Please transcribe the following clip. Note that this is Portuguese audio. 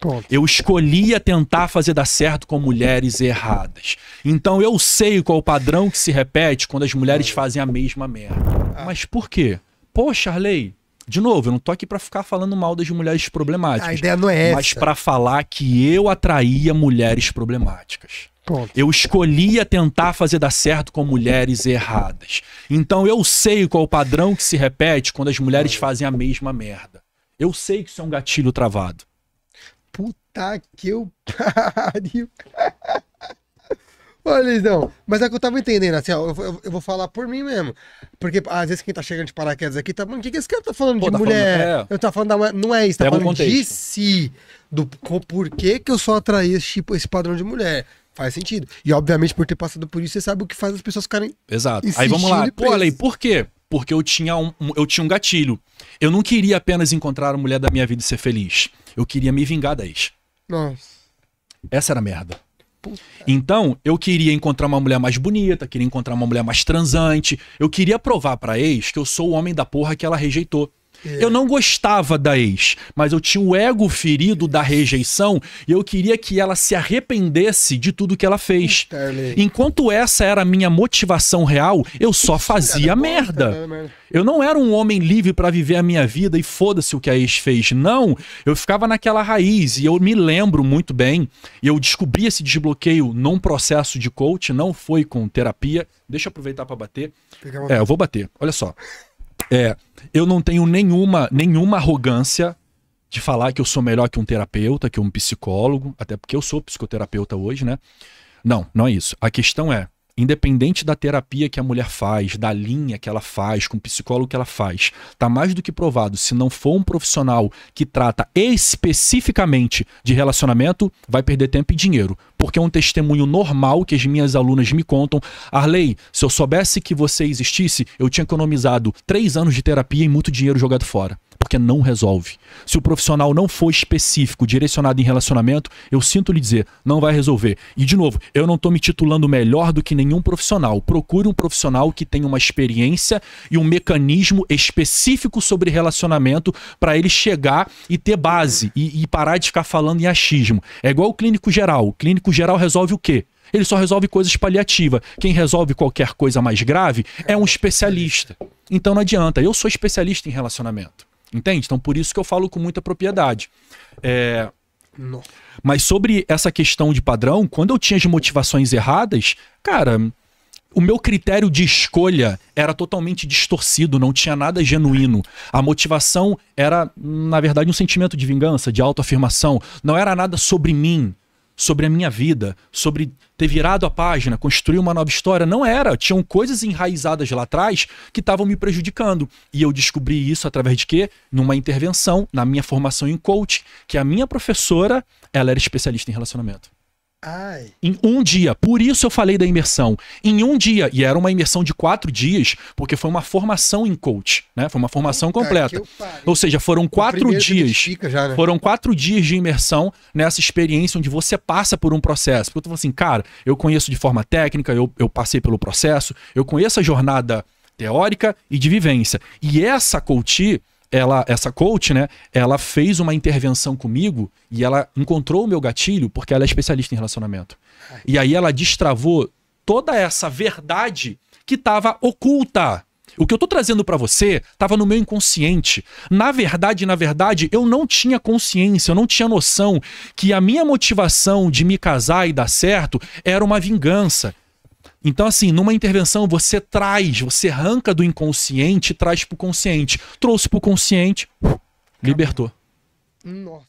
Ponto. Eu escolhia tentar fazer dar certo com mulheres erradas. Então eu sei qual é o padrão que se repete quando as mulheres fazem a mesma merda. Ah. Mas por quê? Poxa, Arley, de novo, eu não tô aqui para ficar falando mal das mulheres problemáticas. A ideia não é essa. Mas para falar que eu atraía mulheres problemáticas. Eu escolhia tentar fazer dar certo com mulheres erradas. Então eu sei qual é o padrão que se repete quando as mulheres fazem a mesma merda. Eu sei que isso é um gatilho travado. Puta que eu pariu. Olha, Lisão, mas é o que eu tava entendendo, assim, ó, eu, eu, eu, vou falar por mim mesmo. Porque às vezes quem tá chegando de paraquedas aqui tá falando, o que, que esse cara tá falando Pô, de tá mulher? Falando, é. Eu tava falando da, não é isso, tá é falando de si, do porquê que eu só atraí esse, tipo, esse padrão de mulher. Faz sentido. E obviamente por ter passado por isso, você sabe o que faz as pessoas ficarem Exato. Aí vamos lá. Pô, Alei, por quê? Porque eu tinha, um, eu tinha um gatilho. Eu não queria apenas encontrar a mulher da minha vida e ser feliz. Eu queria me vingar da ex. Nossa. Essa era a merda. Então, eu queria encontrar uma mulher mais bonita, queria encontrar uma mulher mais transante. Eu queria provar pra ex que eu sou o homem da porra que ela rejeitou. É. Eu não gostava da ex, mas eu tinha o ego ferido da rejeição e eu queria que ela se arrependesse de tudo que ela fez. Enquanto essa era a minha motivação real, eu só fazia merda. Né, eu não era um homem livre para viver a minha vida e foda-se o que a ex fez. Não, eu ficava naquela raiz e eu me lembro muito bem. E eu descobri esse desbloqueio num processo de coach, não foi com terapia. Deixa eu aproveitar para bater. É, eu vou bater. Olha só. É, eu não tenho nenhuma, nenhuma arrogância de falar que eu sou melhor que um terapeuta, que um psicólogo, até porque eu sou psicoterapeuta hoje, né? Não, não é isso. A questão é, independente da terapia que a mulher faz, da linha que ela faz, com o psicólogo que ela faz, tá mais do que provado, se não for um profissional que trata especificamente de relacionamento, vai perder tempo e dinheiro. Porque é um testemunho normal que as minhas alunas me contam. Arley, se eu soubesse que você existisse, eu tinha economizado três anos de terapia e muito dinheiro jogado fora porque não resolve. Se o profissional não for específico, direcionado em relacionamento, eu sinto lhe dizer, não vai resolver. E de novo, eu não estou me titulando melhor do que nenhum profissional. Procure um profissional que tenha uma experiência e um mecanismo específico sobre relacionamento para ele chegar e ter base e, e parar de ficar falando em achismo. É igual o clínico geral. O clínico geral resolve o quê? Ele só resolve coisas paliativas. Quem resolve qualquer coisa mais grave é um especialista. Então não adianta. Eu sou especialista em relacionamento. Entende? Então, por isso que eu falo com muita propriedade. É... Mas sobre essa questão de padrão, quando eu tinha as motivações erradas, cara, o meu critério de escolha era totalmente distorcido, não tinha nada genuíno. A motivação era, na verdade, um sentimento de vingança, de autoafirmação. Não era nada sobre mim sobre a minha vida, sobre ter virado a página, construir uma nova história. Não era. Tinham coisas enraizadas lá atrás que estavam me prejudicando. E eu descobri isso através de quê? Numa intervenção, na minha formação em coach, que a minha professora, ela era especialista em relacionamento. Ai. Em um dia. Por isso eu falei da imersão. Em um dia. E era uma imersão de quatro dias, porque foi uma formação em coach, né? Foi uma formação completa. Ou seja, foram quatro dias. Já, né? Foram quatro dias de imersão nessa experiência onde você passa por um processo. Porque eu tô assim, cara, eu conheço de forma técnica, eu, eu passei pelo processo, eu conheço a jornada teórica e de vivência. E essa coach ela, essa coach, né, ela fez uma intervenção comigo e ela encontrou o meu gatilho porque ela é especialista em relacionamento. E aí ela destravou toda essa verdade que estava oculta. O que eu tô trazendo para você estava no meu inconsciente. Na verdade, na verdade, eu não tinha consciência, eu não tinha noção que a minha motivação de me casar e dar certo era uma vingança. Então, assim, numa intervenção você traz, você arranca do inconsciente e traz pro consciente. Trouxe pro consciente, libertou. Nossa.